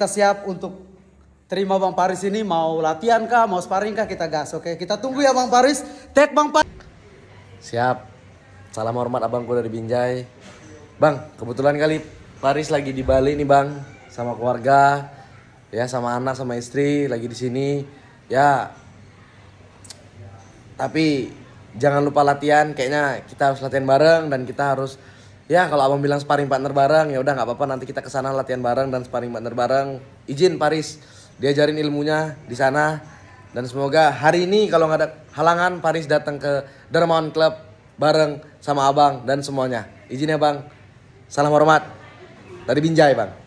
kita siap untuk terima Bang Paris ini mau latihan kah, mau sparring kah kita gas. Oke, kita tunggu ya Bang Paris. Tek Bang Paris. Siap. Salam hormat abangku dari Binjai. Bang, kebetulan kali Paris lagi di Bali nih Bang sama keluarga ya sama anak sama istri lagi di sini ya tapi jangan lupa latihan kayaknya kita harus latihan bareng dan kita harus ya kalau abang bilang sparring partner bareng ya udah nggak apa-apa nanti kita kesana latihan bareng dan sparring partner bareng izin Paris diajarin ilmunya di sana dan semoga hari ini kalau nggak ada halangan Paris datang ke Dermawan Club bareng sama abang dan semuanya izin ya bang salam hormat dari Binjai bang